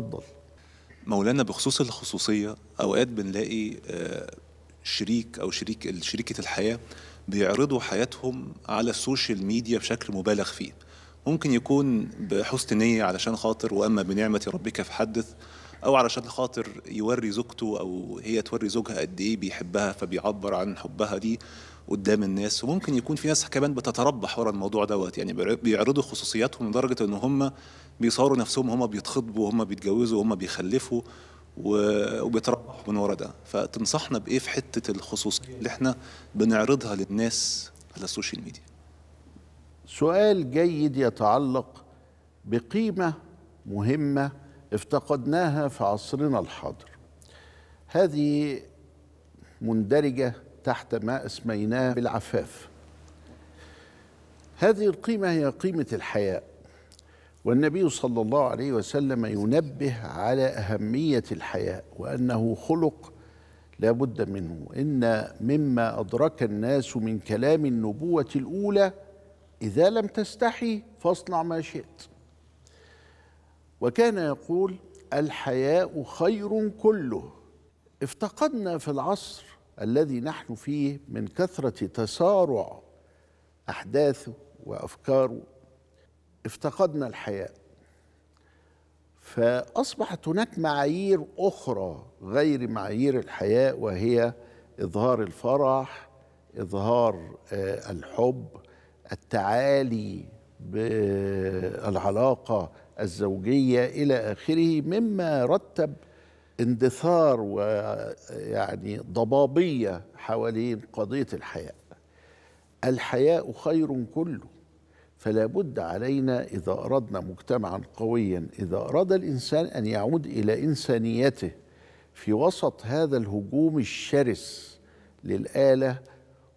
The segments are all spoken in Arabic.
تفضل مولانا بخصوص الخصوصية أوقات بنلاقي آه، شريك أو شريك شريكة الحياة بيعرضوا حياتهم على السوشيال ميديا بشكل مبالغ فيه ممكن يكون بحسن نية علشان خاطر وأما بنعمة ربك فحدث أو علشان خاطر يوري زوجته أو هي توري زوجها قد إيه بيحبها فبيعبر عن حبها دي قدام الناس وممكن يكون في ناس كمان بتتربح ورا الموضوع دوت يعني بيعرضوا خصوصياتهم لدرجه ان هم بيصوروا نفسهم هم بيتخطبوا هم بيتجوزوا هم بيخلفوا وبيتربحوا من ورا ده فتنصحنا بايه في حته الخصوصيه اللي احنا بنعرضها للناس على السوشيال ميديا سؤال جيد يتعلق بقيمه مهمه افتقدناها في عصرنا الحاضر هذه مندرجه تحت ما اسميناه بالعفاف هذه القيمة هي قيمة الحياء والنبي صلى الله عليه وسلم ينبه على أهمية الحياء وأنه خلق لا بد منه إن مما أدرك الناس من كلام النبوة الأولى إذا لم تستحي فاصنع ما شئت وكان يقول الحياء خير كله افتقدنا في العصر الذي نحن فيه من كثرة تسارع أحداثه وأفكاره افتقدنا الحياء فأصبحت هناك معايير أخرى غير معايير الحياء وهي إظهار الفرح إظهار آه، الحب التعالي بالعلاقة الزوجية إلى آخره مما رتب اندثار ويعني ضبابية حوالين قضية الحياء الحياء خير كله فلا بد علينا إذا أردنا مجتمعا قويا إذا أراد الإنسان أن يعود إلى إنسانيته في وسط هذا الهجوم الشرس للآلة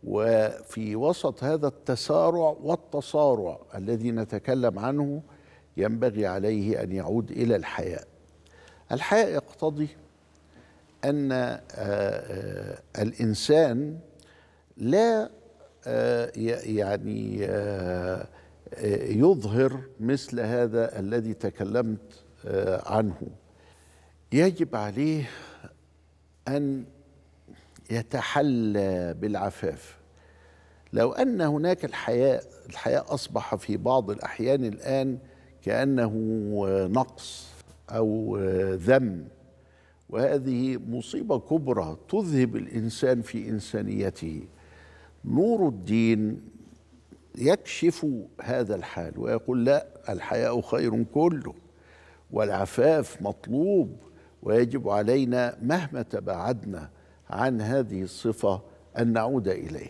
وفي وسط هذا التسارع والتصارع الذي نتكلم عنه ينبغي عليه أن يعود إلى الحياء الحياء يقتضي ان آه، آه، الانسان لا آه، يعني يظهر مثل هذا الذي تكلمت عنه يجب عليه ان يتحلى بالعفاف لو ان هناك الحياء الحياء اصبح في بعض الاحيان الان كانه نقص او ذم وهذه مصيبة كبرى تذهب الإنسان في إنسانيته نور الدين يكشف هذا الحال ويقول لا الحياء خير كله والعفاف مطلوب ويجب علينا مهما تباعدنا عن هذه الصفة أن نعود إليها